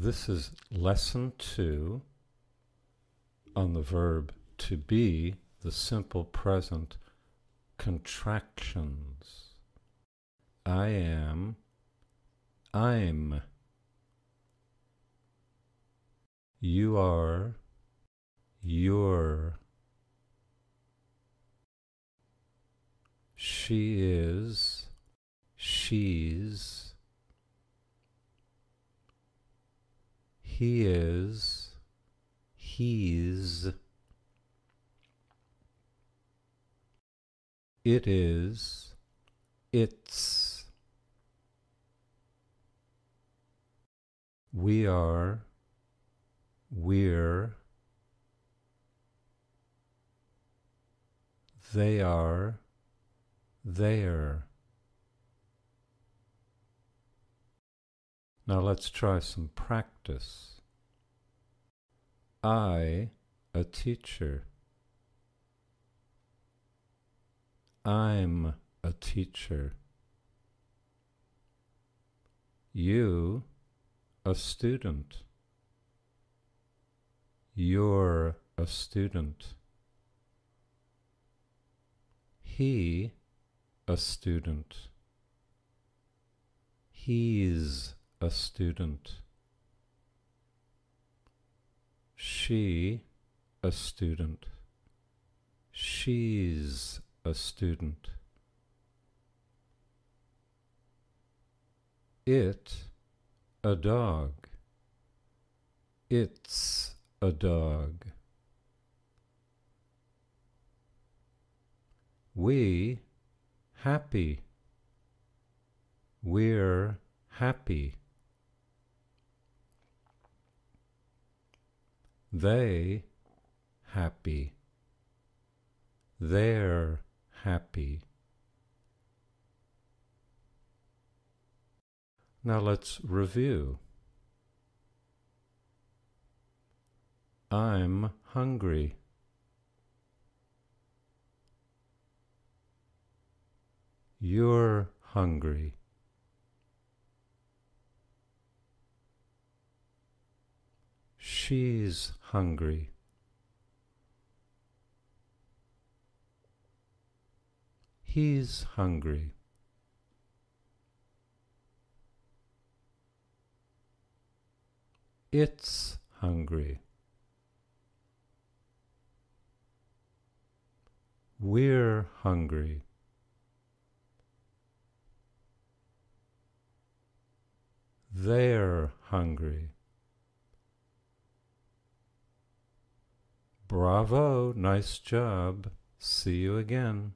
This is lesson two on the verb to be, the simple present contractions. I am, I'm. You are, your. She is, she's. He is, he's, it is, its, we are, we're, they are, there. Now let's try some practice. I, a teacher. I'm a teacher. You, a student. You're a student. He, a student. He's a student. She, a student. She's a student. It, a dog. It's a dog. We, happy. We're happy. They happy. They're happy. Now let's review. I'm hungry. You're hungry. She's hungry. He's hungry. It's hungry. We're hungry. They're hungry. Bravo, nice job. See you again.